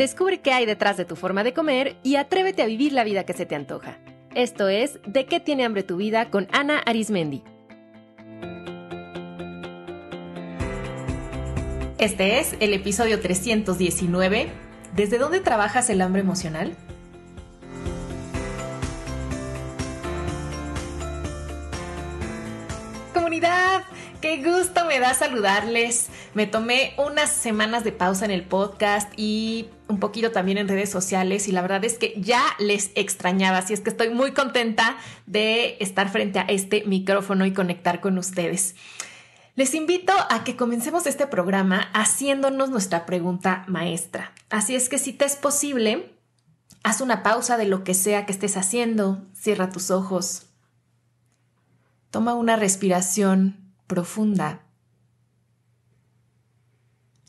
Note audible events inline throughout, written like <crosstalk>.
Descubre qué hay detrás de tu forma de comer y atrévete a vivir la vida que se te antoja. Esto es De qué tiene hambre tu vida con Ana Arismendi. Este es el episodio 319. ¿Desde dónde trabajas el hambre emocional? Comunidad, qué gusto me da saludarles. Me tomé unas semanas de pausa en el podcast y un poquito también en redes sociales y la verdad es que ya les extrañaba, así es que estoy muy contenta de estar frente a este micrófono y conectar con ustedes. Les invito a que comencemos este programa haciéndonos nuestra pregunta maestra. Así es que si te es posible, haz una pausa de lo que sea que estés haciendo, cierra tus ojos, toma una respiración profunda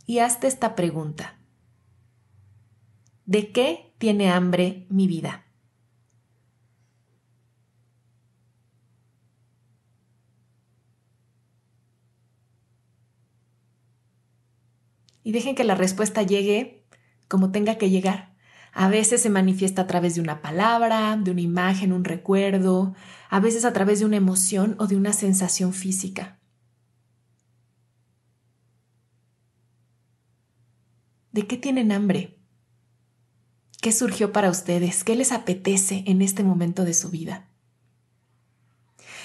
y hazte esta pregunta. ¿De qué tiene hambre mi vida? Y dejen que la respuesta llegue como tenga que llegar. A veces se manifiesta a través de una palabra, de una imagen, un recuerdo, a veces a través de una emoción o de una sensación física. ¿De qué tienen hambre? ¿Qué surgió para ustedes? ¿Qué les apetece en este momento de su vida?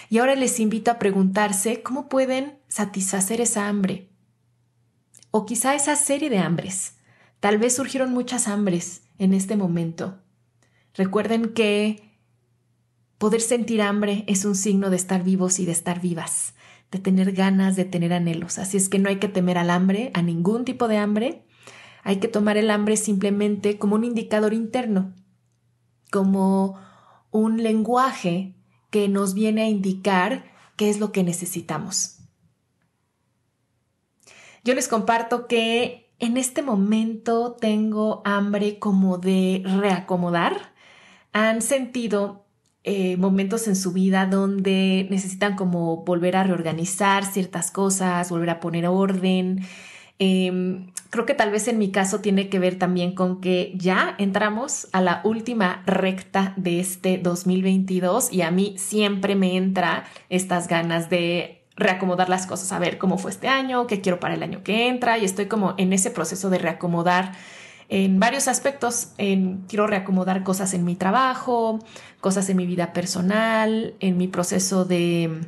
Y ahora les invito a preguntarse cómo pueden satisfacer esa hambre. O quizá esa serie de hambres. Tal vez surgieron muchas hambres en este momento. Recuerden que poder sentir hambre es un signo de estar vivos y de estar vivas, de tener ganas, de tener anhelos. Así es que no hay que temer al hambre, a ningún tipo de hambre, hay que tomar el hambre simplemente como un indicador interno, como un lenguaje que nos viene a indicar qué es lo que necesitamos. Yo les comparto que en este momento tengo hambre como de reacomodar. Han sentido eh, momentos en su vida donde necesitan como volver a reorganizar ciertas cosas, volver a poner orden, Em, creo que tal vez en mi caso tiene que ver también con que ya entramos a la última recta de este 2022 y a mí siempre me entra estas ganas de reacomodar las cosas, a ver cómo fue este año, qué quiero para el año que entra y estoy como en ese proceso de reacomodar en varios aspectos. En, quiero reacomodar cosas en mi trabajo, cosas en mi vida personal, en mi proceso de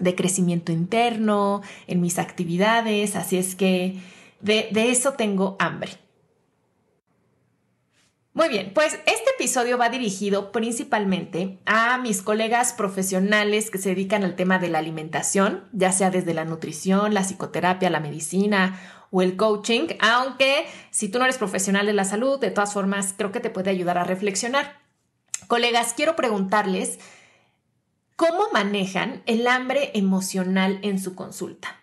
de crecimiento interno, en mis actividades, así es que de, eso tengo hambre. Muy bien, pues este episodio va dirigido principalmente a mis colegas profesionales que se dedican al tema de la alimentación, ya sea desde la nutrición, la psicoterapia, la medicina o el coaching, aunque si tú no eres profesional de la salud, de todas formas creo que te puede ayudar a reflexionar. Colegas, quiero preguntarles cómo manejan el hambre emocional en su consulta.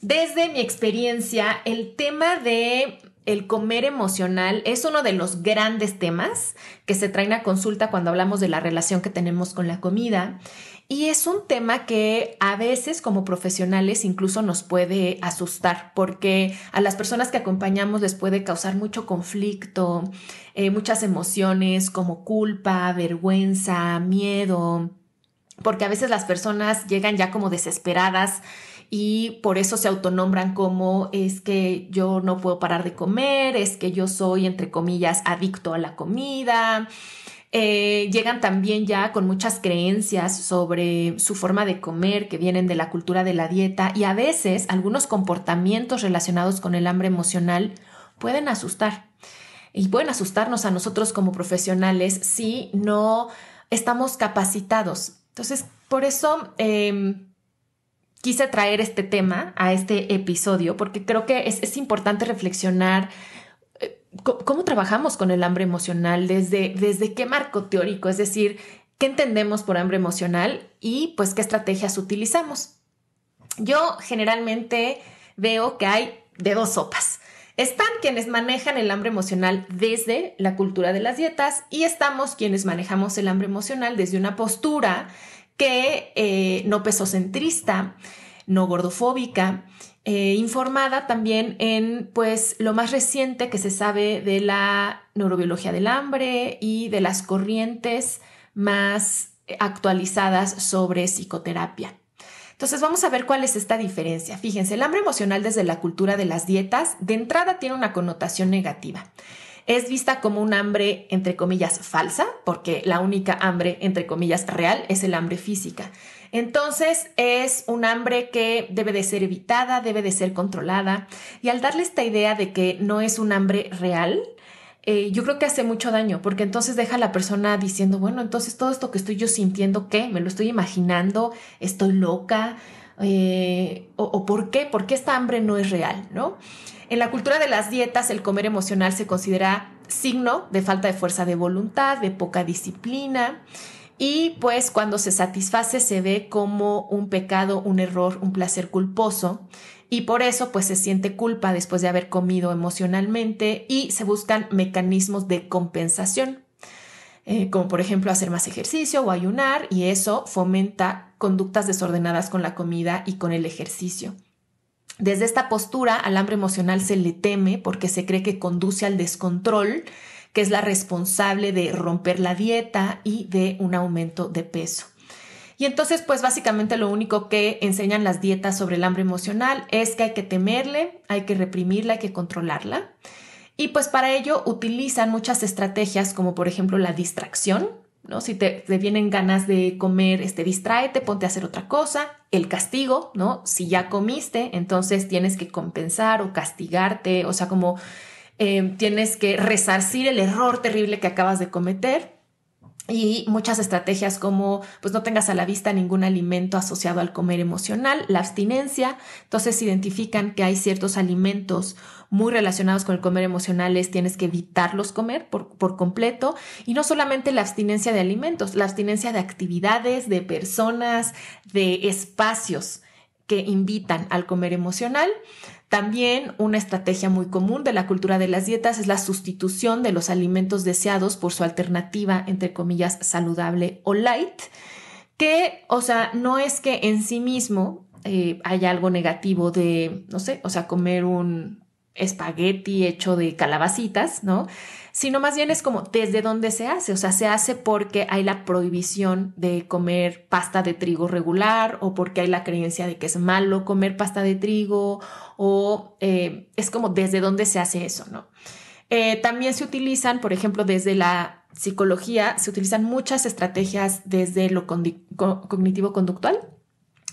Desde mi experiencia, el tema de el comer emocional es uno de los grandes temas que se traen a consulta cuando hablamos de la relación que tenemos con la comida y es un tema que a veces como profesionales incluso nos puede asustar porque a las personas que acompañamos les puede causar mucho conflicto, eh, muchas emociones como culpa, vergüenza, miedo, porque a veces las personas llegan ya como desesperadas y por eso se autonombran como es que yo no puedo parar de comer, es que yo soy, entre comillas, adicto a la comida. Eh, llegan también ya con muchas creencias sobre su forma de comer que vienen de la cultura de la dieta y a veces algunos comportamientos relacionados con el hambre emocional pueden asustar y pueden asustarnos a nosotros como profesionales si no estamos capacitados entonces, por eso em, quise traer este tema a este episodio, porque creo que es, importante reflexionar eh, cómo trabajamos con el hambre emocional, desde, desde qué marco teórico, es decir, qué entendemos por hambre emocional y pues qué estrategias utilizamos. Yo generalmente veo que hay de dos sopas. Están quienes manejan el hambre emocional desde la cultura de las dietas y estamos quienes manejamos el hambre emocional desde una postura que eh, no pesocentrista, no gordofóbica, eh, informada también en pues lo más reciente que se sabe de la neurobiología del hambre y de las corrientes más actualizadas sobre psicoterapia. Entonces vamos a ver cuál es esta diferencia. Fíjense, el hambre emocional desde la cultura de las dietas de entrada tiene una connotación negativa. Es vista como un hambre, entre comillas, falsa, porque la única hambre, entre comillas, real es el hambre física. Entonces es un hambre que debe de ser evitada, debe de ser controlada. Y al darle esta idea de que no es un hambre real, eh, yo creo que hace mucho daño, porque entonces deja a la persona diciendo, bueno, entonces todo esto que estoy yo sintiendo, ¿qué? ¿Me lo estoy imaginando? ¿Estoy loca? Eh, o, por qué? ¿Por qué esta hambre no es real? ¿no? En la cultura de las dietas, el comer emocional se considera signo de falta de fuerza de voluntad, de poca disciplina. Y pues cuando se satisface se ve como un pecado, un error, un placer culposo y por eso pues se siente culpa después de haber comido emocionalmente y se buscan mecanismos de compensación, eh, como por ejemplo hacer más ejercicio o ayunar y eso fomenta conductas desordenadas con la comida y con el ejercicio. Desde esta postura al hambre emocional se le teme porque se cree que conduce al descontrol, que es la responsable de romper la dieta y de un aumento de peso. Y entonces, pues básicamente lo único que enseñan las dietas sobre el hambre emocional es que hay que temerle, hay que reprimirla, hay que controlarla. Y pues para ello utilizan muchas estrategias como por ejemplo la distracción, ¿no? Si te, vienen ganas de comer, este, distráete, ponte a hacer otra cosa. El castigo, ¿no? Si ya comiste, entonces tienes que compensar o castigarte, o sea, como eh, tienes que resarcir el error terrible que acabas de cometer y muchas estrategias como pues no tengas a la vista ningún alimento asociado al comer emocional, la abstinencia, entonces identifican que hay ciertos alimentos muy relacionados con el comer emocional tienes que evitarlos comer por completo y no solamente la abstinencia de alimentos, la abstinencia de actividades, de personas, de espacios que invitan al comer emocional. También una estrategia muy común de la cultura de las dietas es la sustitución de los alimentos deseados por su alternativa, entre comillas, saludable o light, que, o sea, no es que en sí mismo eh, haya algo negativo de, no sé, o sea, comer un espagueti hecho de calabacitas, ¿no? sino más bien es como desde dónde se hace, o sea, se hace porque hay la prohibición de comer pasta de trigo regular o porque hay la creencia de que es malo comer pasta de trigo o eh, es como desde dónde se hace eso, ¿no? Eh, también se utilizan, por ejemplo, desde la psicología, se utilizan muchas estrategias desde lo cognitivo-conductual,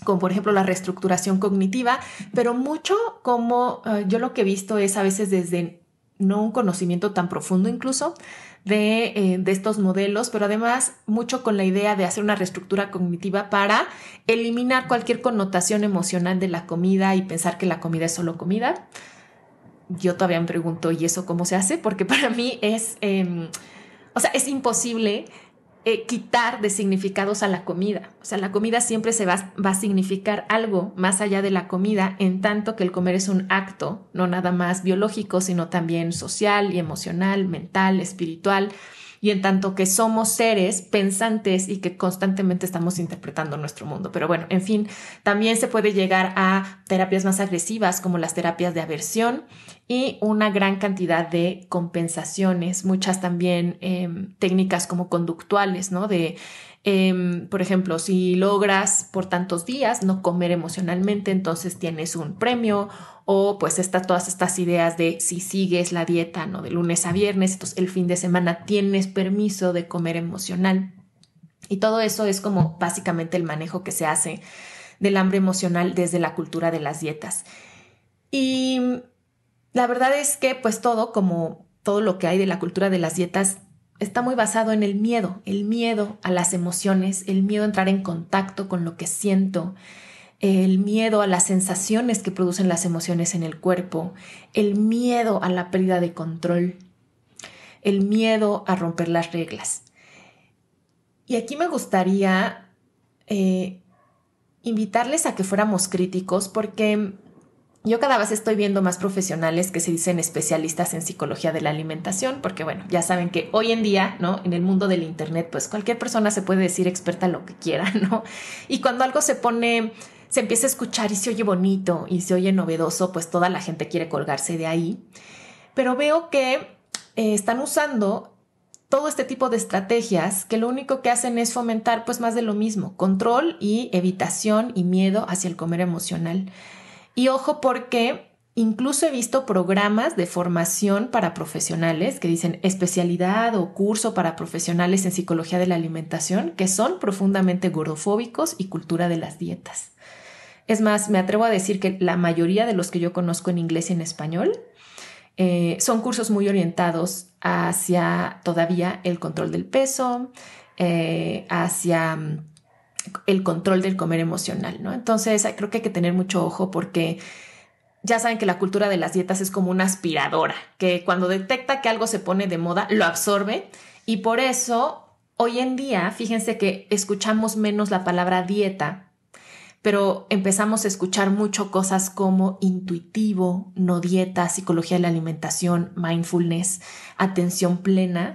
como por ejemplo la reestructuración cognitiva, pero mucho como eh, yo lo que he visto es a veces desde no un conocimiento tan profundo incluso eh, de, estos modelos, pero además mucho con la idea de hacer una reestructura cognitiva para eliminar cualquier connotación emocional de la comida y pensar que la comida es solo comida. Yo todavía me pregunto, ¿y eso cómo se hace? Porque <laughs> para mí es, em, o sea, es imposible eh, quitar de significados a la comida. O sea, la comida siempre se va, va, a significar algo más allá de la comida, en tanto que el comer es un acto, no nada más biológico, sino también social y emocional, mental, espiritual, y en tanto que somos seres pensantes y que constantemente estamos interpretando nuestro mundo. Pero bueno, en fin, también se puede llegar a terapias más agresivas como las terapias de aversión y una gran cantidad de compensaciones, muchas también em, técnicas como conductuales, ¿no? De, em, por ejemplo, si logras por tantos días no comer emocionalmente, entonces tienes un premio o pues está todas estas ideas de si sigues la dieta, ¿no? De lunes a viernes, entonces el fin de semana tienes permiso de comer emocional. Y todo eso es como básicamente el manejo que se hace del hambre emocional desde la cultura de las dietas. Y la verdad es que pues todo, como todo lo que hay de la cultura de las dietas, está muy basado en el miedo, el miedo a las emociones, el miedo a entrar en contacto con lo que siento, el miedo a las sensaciones que producen las emociones en el cuerpo, el miedo a la pérdida de control, el miedo a romper las reglas. Y aquí me gustaría eh, invitarles a que fuéramos críticos porque yo cada vez estoy viendo más profesionales que se dicen especialistas en psicología de la alimentación, porque bueno, ya saben que hoy en día, ¿no? En el mundo del Internet, pues cualquier persona se puede decir experta lo que quiera, <laughs> ¿no? Y cuando algo se pone, se empieza a escuchar y se oye bonito y se oye novedoso, pues toda la gente quiere colgarse de ahí. Pero veo que eh, están usando todo este tipo de estrategias que lo único que hacen es fomentar pues más de lo mismo, control y evitación y miedo hacia el comer emocional. Y ojo porque incluso he visto programas de formación para profesionales que dicen especialidad o curso para profesionales en psicología de la alimentación que son profundamente gordofóbicos y cultura de las dietas. Es más, me atrevo a decir que la mayoría de los que yo conozco en inglés y en español eh, son cursos muy orientados hacia todavía el control del peso, eh, hacia mm, el control del comer emocional, ¿no? Entonces creo que hay que tener mucho ojo porque ya saben que la cultura de las dietas es como una aspiradora, que cuando detecta que algo se pone de moda, lo absorbe y por eso hoy en día, fíjense que escuchamos menos la palabra dieta, pero empezamos a escuchar mucho cosas como intuitivo, no dieta, psicología de la alimentación, mindfulness, atención plena,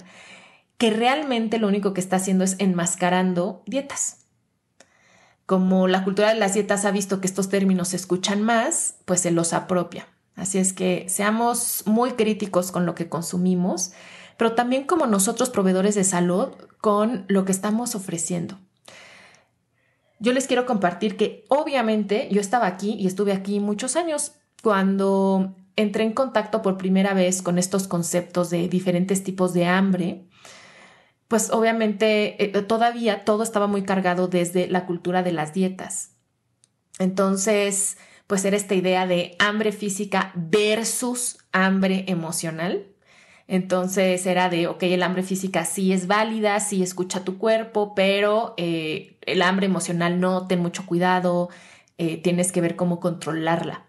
que realmente lo único que está haciendo es enmascarando dietas como la cultura de las dietas ha visto que estos términos se escuchan más, pues se los apropia. Así es que seamos muy críticos con lo que consumimos, pero también como nosotros proveedores de salud con lo que estamos ofreciendo. Yo les quiero compartir que obviamente yo estaba aquí y estuve aquí muchos años cuando entré en contacto por primera vez con estos conceptos de diferentes tipos de hambre pues obviamente eh, todavía todo estaba muy cargado desde la cultura de las dietas. Entonces, pues era esta idea de hambre física versus hambre emocional. Entonces era de, ok, el hambre física sí es válida, sí escucha tu cuerpo, pero eh, el hambre emocional no, ten mucho cuidado, eh, tienes que ver cómo controlarla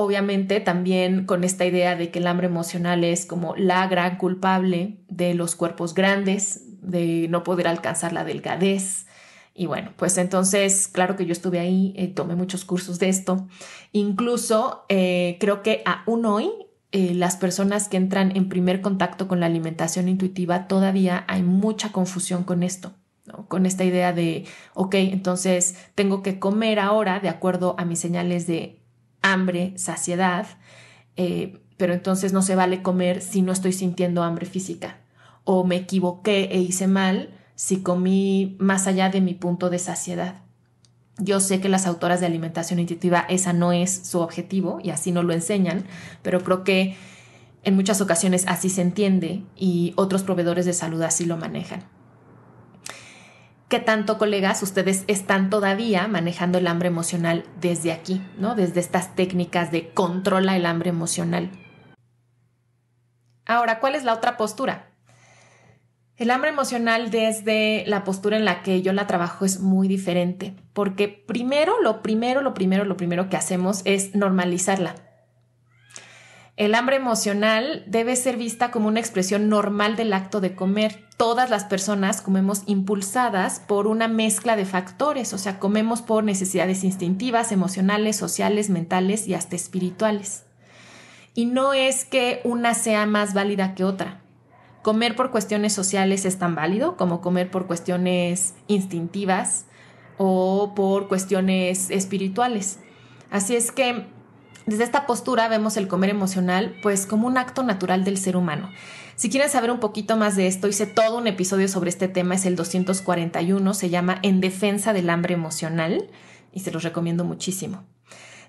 obviamente también con esta idea de que el hambre emocional es como la gran culpable de los cuerpos grandes, de no poder alcanzar la delgadez. Y bueno, pues entonces, claro que yo estuve ahí, eh, tomé muchos cursos de esto. Incluso eh, creo que aún hoy eh, las personas que entran en primer contacto con la alimentación intuitiva todavía hay mucha confusión con esto con esta idea de, ok, entonces tengo que comer ahora de acuerdo a mis señales de hambre, saciedad, eh, pero entonces no se vale comer si no estoy sintiendo hambre física. O me equivoqué e hice mal si comí más allá de mi punto de saciedad. Yo sé que las autoras de alimentación intuitiva esa no es su objetivo y así no lo enseñan, pero creo que en muchas ocasiones así se entiende y otros proveedores de salud así lo manejan qué tanto, colegas, ustedes están todavía manejando el hambre emocional desde aquí, ¿no? Desde estas técnicas de controla el hambre emocional. Ahora, ¿cuál es la otra postura? El hambre emocional desde la postura en la que yo la trabajo es muy diferente, porque primero, lo primero, lo primero, lo primero que hacemos es normalizarla el hambre emocional debe ser vista como una expresión normal del acto de comer. Todas las personas comemos impulsadas por una mezcla de factores, o sea, comemos por necesidades instintivas, emocionales, sociales, mentales y hasta espirituales. Y no es que una sea más válida que otra. Comer por cuestiones sociales es tan válido como comer por cuestiones instintivas o por cuestiones espirituales. Así es que desde esta postura vemos el comer emocional pues como un acto natural del ser humano. Si quieren saber un poquito más de esto, hice todo un episodio sobre este tema, es el 241, se llama En defensa del hambre emocional y se los recomiendo muchísimo.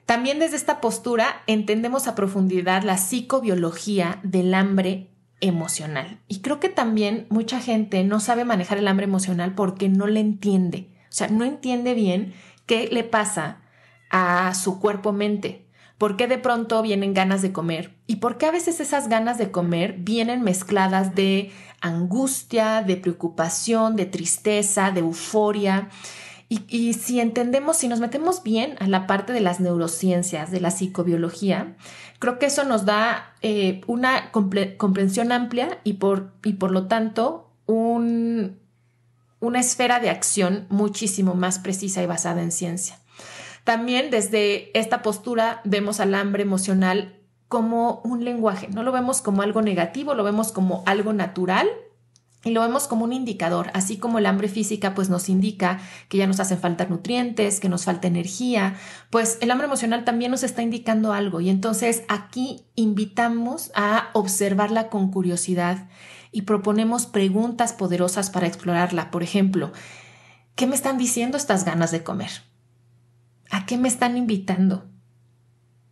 También desde esta postura entendemos a profundidad la psicobiología del hambre emocional. Y creo que también mucha gente no sabe manejar el hambre emocional porque no le entiende. O sea, no entiende bien qué le pasa a su cuerpo-mente por qué de pronto vienen ganas de comer y por qué a veces esas ganas de comer vienen mezcladas de angustia, de preocupación, de tristeza, de euforia. Y, si entendemos, si nos metemos bien a la parte de las neurociencias, de la psicobiología, creo que eso nos da eh, una comprensión amplia y por, lo tanto una esfera de acción muchísimo más precisa y basada en ciencia. También desde esta postura vemos al hambre emocional como un lenguaje, no lo vemos como algo negativo, lo vemos como algo natural y lo vemos como un indicador, así como el hambre física pues nos indica que ya nos hacen falta nutrientes, que nos falta energía, pues el hambre emocional también nos está indicando algo y entonces aquí invitamos a observarla con curiosidad y proponemos preguntas poderosas para explorarla. Por ejemplo, ¿qué me están diciendo estas ganas de comer? ¿A qué me están invitando?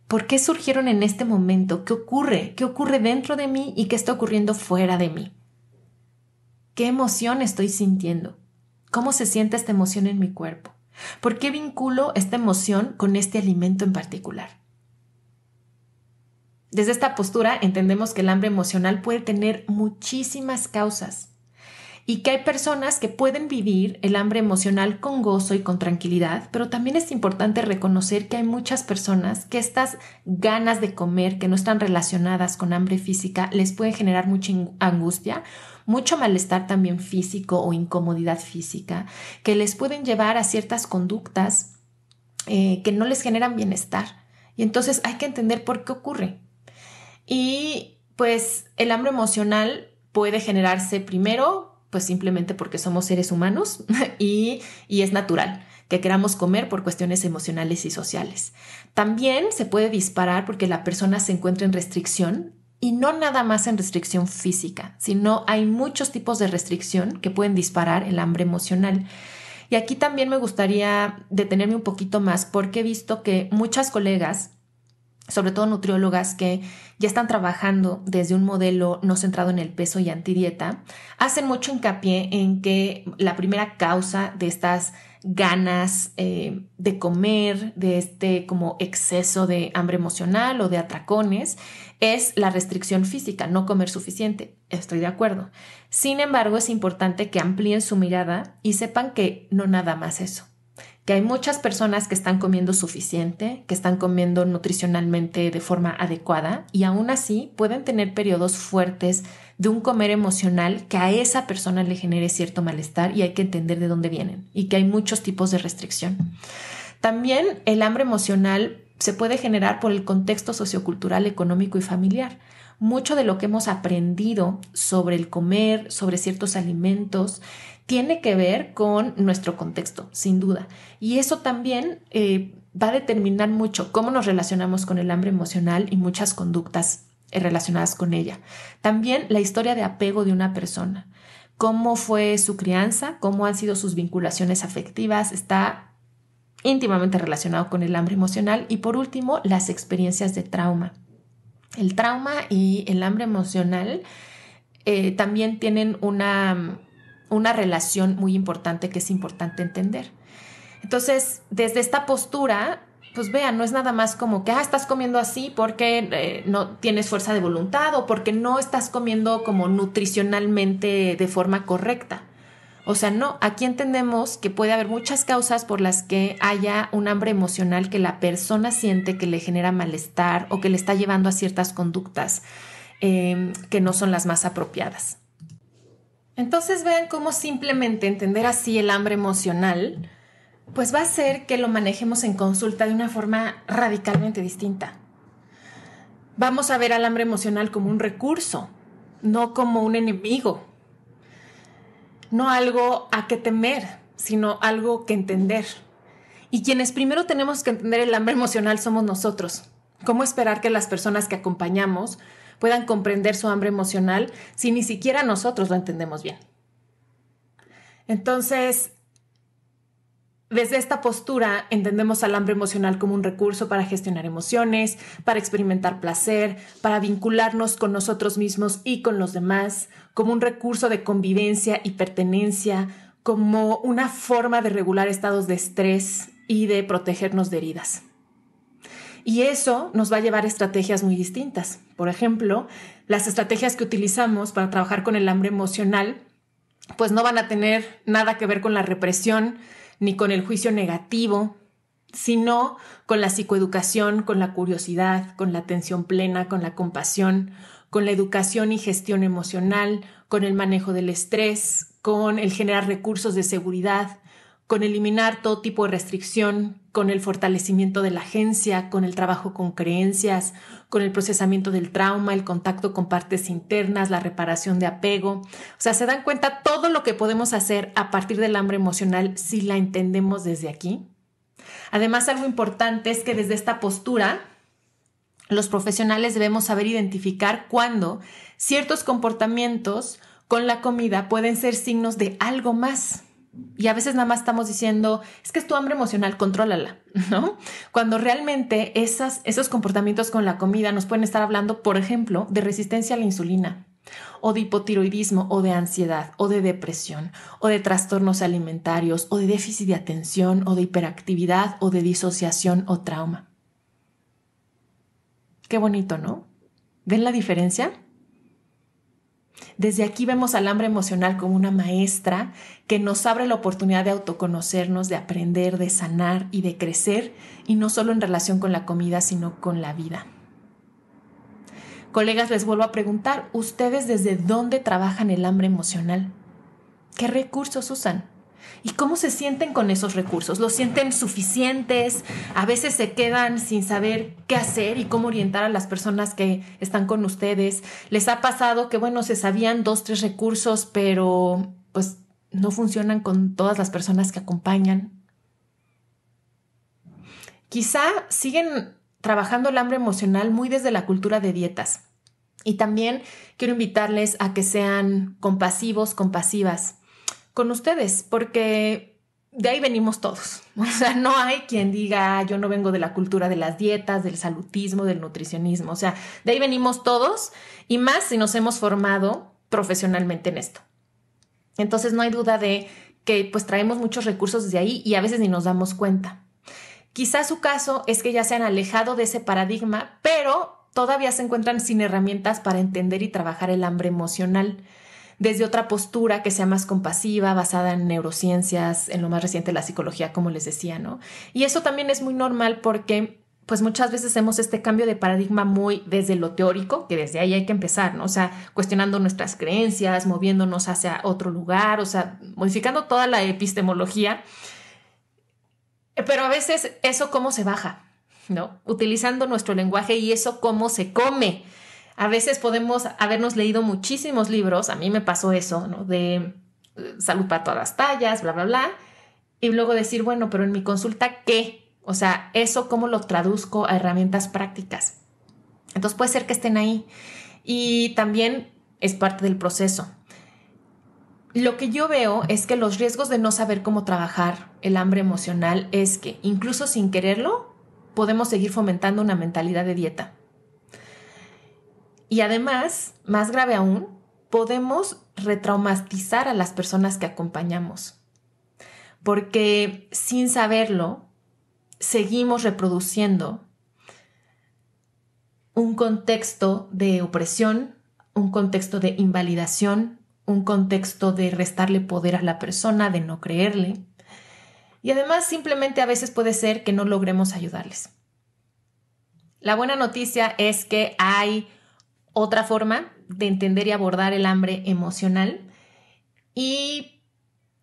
¿Por qué surgieron en este momento? ¿Qué ocurre? ¿Qué ocurre dentro de mí y qué está ocurriendo fuera de mí? ¿Qué emoción estoy sintiendo? ¿Cómo se siente esta emoción en mi cuerpo? ¿Por qué vinculo esta emoción con este alimento en particular? Desde esta postura entendemos que el hambre emocional puede tener muchísimas causas y que hay personas que pueden vivir el hambre emocional con gozo y con tranquilidad, pero también es importante reconocer que hay muchas personas que estas ganas de comer que no están relacionadas con hambre física les pueden generar mucha angustia, mucho malestar también físico o incomodidad física, que les pueden llevar a ciertas conductas eh, que no les generan bienestar. Y entonces hay que entender por qué ocurre. Y pues el hambre emocional puede generarse primero pues simplemente porque somos seres humanos <laughs> y, es natural que queramos comer por cuestiones emocionales y sociales. También se puede disparar porque la persona se encuentra en restricción y no nada más en restricción física, sino hay muchos tipos de restricción que pueden disparar el hambre emocional. Y aquí también me gustaría detenerme un poquito más porque he visto que muchas colegas sobre todo nutriólogas que ya están trabajando desde un modelo no centrado en el peso y antidieta, hacen mucho hincapié en que la primera causa de estas ganas eh, de comer, de este como exceso de hambre emocional o de atracones, es la restricción física, no comer suficiente. Estoy de acuerdo. Sin embargo, es importante que amplíen su mirada y sepan que no nada más eso que hay muchas personas que están comiendo suficiente, que están comiendo nutricionalmente de forma adecuada y aún así pueden tener periodos fuertes de un comer emocional que a esa persona le genere cierto malestar y hay que entender de dónde vienen y que hay muchos tipos de restricción. También el hambre emocional se puede generar por el contexto sociocultural, económico y familiar. Mucho de lo que hemos aprendido sobre el comer, sobre ciertos alimentos, tiene que ver con nuestro contexto, sin duda. Y eso también eh, va a determinar mucho cómo nos relacionamos con el hambre emocional y muchas conductas eh, relacionadas con ella. También la historia de apego de una persona, cómo fue su crianza, cómo han sido sus vinculaciones afectivas, está íntimamente relacionado con el hambre emocional y por último las experiencias de trauma. El trauma y el hambre emocional eh, también tienen una, una relación muy importante que es importante entender. Entonces, desde esta postura, pues vean, no es nada más como que, ah, estás comiendo así porque eh, no tienes fuerza de voluntad o porque no estás comiendo como nutricionalmente de forma correcta. O sea, no, aquí entendemos que puede haber muchas causas por las que haya un hambre emocional que la persona siente que le genera malestar o que le está llevando a ciertas conductas em, que no son las más apropiadas. Entonces vean cómo simplemente entender así el hambre emocional, pues va a ser que lo manejemos en consulta de una forma radicalmente distinta. Vamos a ver al hambre emocional como un recurso, no como un enemigo, no algo a que temer, sino algo que entender. Y quienes primero tenemos que entender el hambre emocional somos nosotros. ¿Cómo esperar que las personas que acompañamos puedan comprender su hambre emocional si ni siquiera nosotros lo entendemos bien? Entonces, desde esta postura entendemos al hambre emocional como un recurso para gestionar emociones, para experimentar placer, para vincularnos con nosotros mismos y con los demás, como un recurso de convivencia y pertenencia, como una forma de regular estados de estrés y de protegernos de heridas. Y eso nos va a llevar a estrategias muy distintas. Por ejemplo, las estrategias que utilizamos para trabajar con el hambre emocional, pues no van a tener nada que ver con la represión ni con el juicio negativo, sino con la psicoeducación, con la curiosidad, con la atención plena, con la compasión, con la educación y gestión emocional, con el manejo del estrés, con el generar recursos de seguridad, con eliminar todo tipo de restricción, con el fortalecimiento de la agencia, con el trabajo con creencias, con el procesamiento del trauma, el contacto con partes internas, la reparación de apego. O sea, se dan cuenta todo lo que podemos hacer a partir del hambre emocional si la entendemos desde aquí. Además, algo importante es que desde esta postura, los profesionales debemos saber identificar cuándo ciertos comportamientos con la comida pueden ser signos de algo más. Y a veces nada más estamos diciendo, es que es tu hambre emocional, contrólala, <laughs> ¿no? Cuando realmente esos comportamientos con la comida nos pueden estar hablando, por ejemplo, de resistencia a la insulina, o de hipotiroidismo, o de ansiedad, o de depresión, o de trastornos alimentarios, o de déficit de atención, o de hiperactividad, o de disociación o trauma. Qué bonito, ¿no? ¿Ven la diferencia? Desde aquí vemos al hambre emocional como una maestra que nos abre la oportunidad de autoconocernos, de aprender, de sanar y de crecer, y no solo en relación con la comida, sino con la vida. Colegas, les vuelvo a preguntar, ¿ustedes desde dónde trabajan el hambre emocional? ¿Qué recursos usan? ¿Y cómo se sienten con esos recursos? ¿Los sienten suficientes? A veces se quedan sin saber qué hacer y cómo orientar a las personas que están con ustedes. ¿Les ha pasado que, bueno, se sabían dos, tres recursos, pero pues no funcionan con todas las personas que acompañan? Quizá siguen trabajando el hambre emocional muy desde la cultura de dietas. Y también quiero invitarles a que sean compasivos, compasivas con ustedes, porque de ahí venimos todos. <laughs> O sea, no hay quien diga, yo no vengo de la cultura de las dietas, del salutismo, del nutricionismo. O sea, de ahí venimos todos y más si nos hemos formado profesionalmente en esto. Entonces no hay duda de que pues traemos muchos recursos de ahí y a veces ni nos damos cuenta. Quizás su caso es que ya se han alejado de ese paradigma, pero todavía se encuentran sin herramientas para entender y trabajar el hambre emocional desde otra postura que sea más compasiva, basada en neurociencias, en lo más reciente la psicología, como les decía, ¿no? Y eso también es muy normal porque pues muchas veces hacemos este cambio de paradigma muy desde lo teórico, que desde ahí hay que empezar, ¿no? O sea, cuestionando nuestras creencias, moviéndonos hacia otro lugar, o sea, modificando toda la epistemología. Pero a veces eso cómo se baja, ¿no? Utilizando nuestro lenguaje y eso cómo se come. A veces podemos habernos leído muchísimos libros, a mí me pasó eso, ¿no? De eh, salud para todas las tallas, bla, bla, bla, y luego decir, bueno, pero en mi consulta, ¿qué? O sea, eso cómo lo traduzco a herramientas prácticas. Entonces puede ser que estén ahí. Y también es parte del proceso. Lo que yo veo es que los riesgos de no saber cómo trabajar el hambre emocional es que, incluso sin quererlo, podemos seguir fomentando una mentalidad de dieta. Y además, más grave aún, podemos retraumatizar a las personas que acompañamos. Porque sin saberlo, seguimos reproduciendo un contexto de opresión, un contexto de invalidación, un contexto de restarle poder a la persona, de no creerle. Y además simplemente a veces puede ser que no logremos ayudarles. La buena noticia es que hay otra forma de entender y abordar el hambre emocional. Y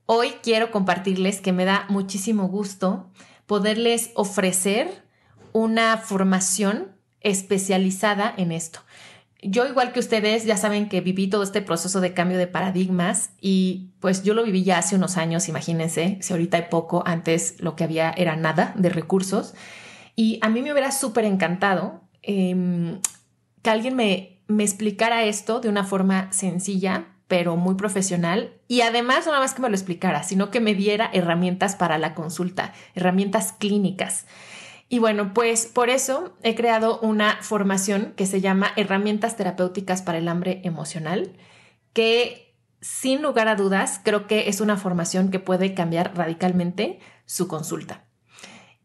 hoy quiero compartirles que me da muchísimo gusto poderles ofrecer una formación especializada en esto. Yo, igual que ustedes, ya saben que viví todo este proceso de cambio de paradigmas y pues yo lo viví ya hace unos años, imagínense, si ahorita hay poco, antes lo que había era nada de recursos. Y a mí me hubiera súper encantado em, que alguien me me explicara esto de una forma sencilla, pero muy profesional. Y además, no nada más que me lo explicara, sino que me diera herramientas para la consulta, herramientas clínicas. Y bueno, pues por eso he creado una formación que se llama Herramientas terapéuticas para el hambre emocional, que sin lugar a dudas creo que es una formación que puede cambiar radicalmente su consulta.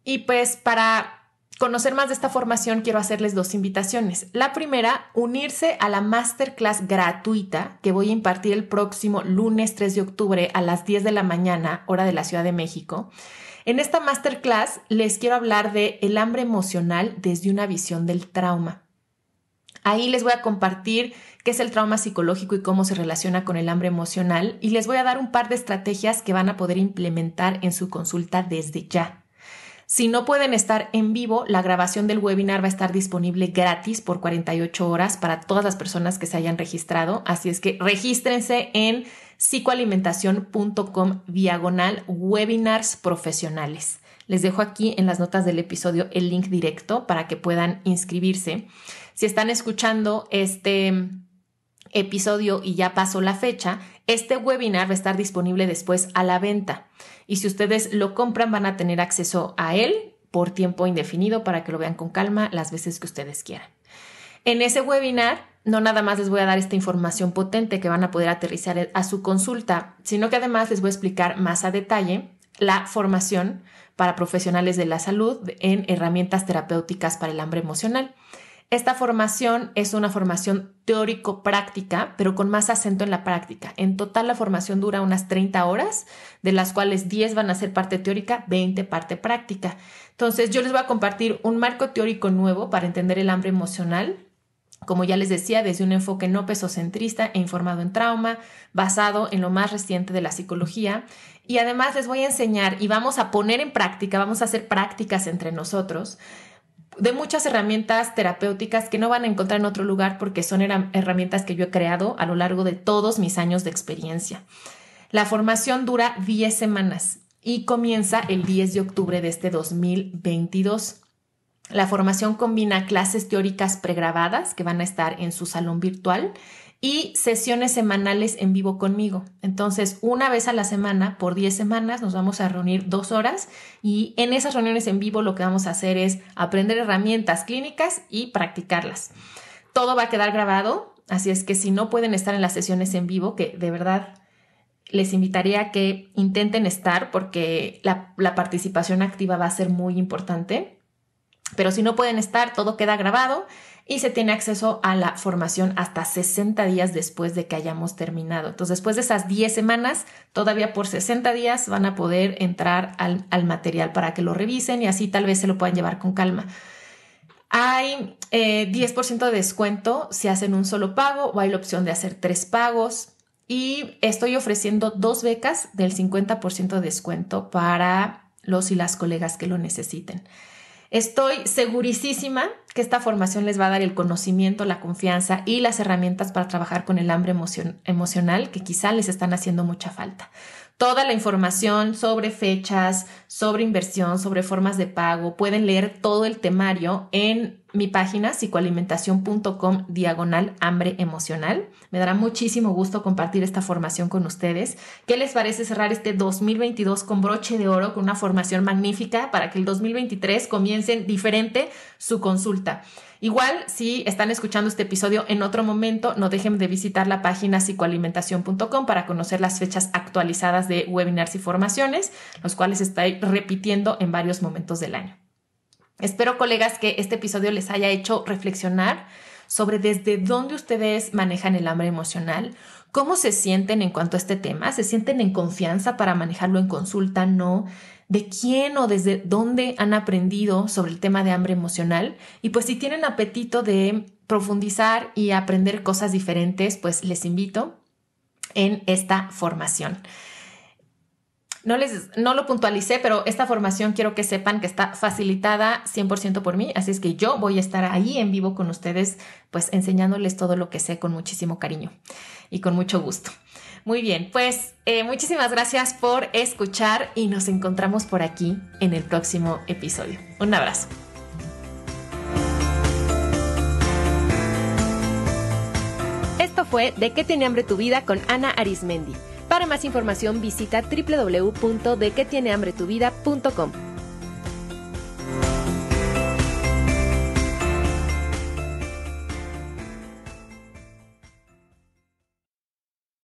Y pues para conocer más de esta formación, quiero hacerles dos invitaciones. La primera, unirse a la masterclass gratuita que voy a impartir el próximo lunes 3 de octubre a las 10 de la mañana, hora de la Ciudad de México. En esta masterclass les quiero hablar de el hambre emocional desde una visión del trauma. Ahí les voy a compartir qué es el trauma psicológico y cómo se relaciona con el hambre emocional y les voy a dar un par de estrategias que van a poder implementar en su consulta desde ya. Si no pueden estar en vivo, la grabación del webinar va a estar disponible gratis por 48 horas para todas las personas que se hayan registrado. Así es que regístrense en psicoalimentación.com diagonal webinars profesionales. Les dejo aquí en las notas del episodio el link directo para que puedan inscribirse. Si están escuchando este episodio y ya pasó la fecha, este webinar va a estar disponible después a la venta. Y si ustedes lo compran, van a tener acceso a él por tiempo indefinido para que lo vean con calma las veces que ustedes quieran. En ese webinar, no nada más les voy a dar esta información potente que van a poder aterrizar a su consulta, sino que además les voy a explicar más a detalle la formación para profesionales de la salud en herramientas terapéuticas para el hambre emocional. Esta formación es una formación teórico-práctica, pero con más acento en la práctica. En total la formación dura unas 30 horas, de las cuales 10 van a ser parte teórica, 20 parte práctica. Entonces yo les voy a compartir un marco teórico nuevo para entender el hambre emocional, como ya les decía, desde un enfoque no pesocentrista e informado en trauma, basado en lo más reciente de la psicología. Y además les voy a enseñar y vamos a poner en práctica, vamos a hacer prácticas entre nosotros de muchas herramientas terapéuticas que no van a encontrar en otro lugar porque son herramientas que yo he creado a lo largo de todos mis años de experiencia. La formación dura 10 semanas y comienza el 10 de octubre de este 2022. La formación combina clases teóricas pregrabadas que van a estar en su salón virtual y sesiones semanales en vivo conmigo. Entonces, una vez a la semana, por 10 semanas, nos vamos a reunir dos horas y en esas reuniones en vivo lo que vamos a hacer es aprender herramientas clínicas y practicarlas. Todo va a quedar grabado, así es que si no pueden estar en las sesiones en vivo, que de verdad les invitaría a que intenten estar porque la, la participación activa va a ser muy importante pero si no pueden estar, todo queda grabado y se tiene acceso a la formación hasta 60 días después de que hayamos terminado. Entonces, después de esas 10 semanas, todavía por 60 días van a poder entrar al, al material para que lo revisen y así tal vez se lo puedan llevar con calma. Hay 10% eh, de descuento si hacen un solo pago o hay la opción de hacer tres pagos. Y estoy ofreciendo dos becas del 50% de descuento para los y las colegas que lo necesiten. Estoy segurísima que esta formación les va a dar el conocimiento, la confianza y las herramientas para trabajar con el hambre emocional que quizá les están haciendo mucha falta. Toda la información sobre fechas, sobre inversión, sobre formas de pago, pueden leer todo el temario en mi página psicoalimentación.com diagonal hambre emocional. Me dará muchísimo gusto compartir esta formación con ustedes. ¿Qué les parece cerrar este 2022 con broche de oro, con una formación magnífica para que el 2023 comiencen diferente su consulta? Igual, si están escuchando este episodio en otro momento, no dejen de visitar la página psicoalimentación.com para conocer las fechas actualizadas de webinars y formaciones, los cuales estoy repitiendo en varios momentos del año. Espero, colegas, que este episodio les haya hecho reflexionar sobre desde dónde ustedes manejan el hambre emocional, cómo se sienten en cuanto a este tema, se sienten en confianza para manejarlo en consulta, no, de quién o desde dónde han aprendido sobre el tema de hambre emocional y pues si tienen apetito de profundizar y aprender cosas diferentes, pues les invito en esta formación. No, les, no lo puntualicé, pero esta formación quiero que sepan que está facilitada 100% por mí, así es que yo voy a estar ahí en vivo con ustedes, pues enseñándoles todo lo que sé con muchísimo cariño y con mucho gusto. Muy bien, pues eh, muchísimas gracias por escuchar y nos encontramos por aquí en el próximo episodio. Un abrazo. Esto fue De qué tiene hambre tu vida con Ana Arismendi. Para más información visita www.dequetienehambretuvida.com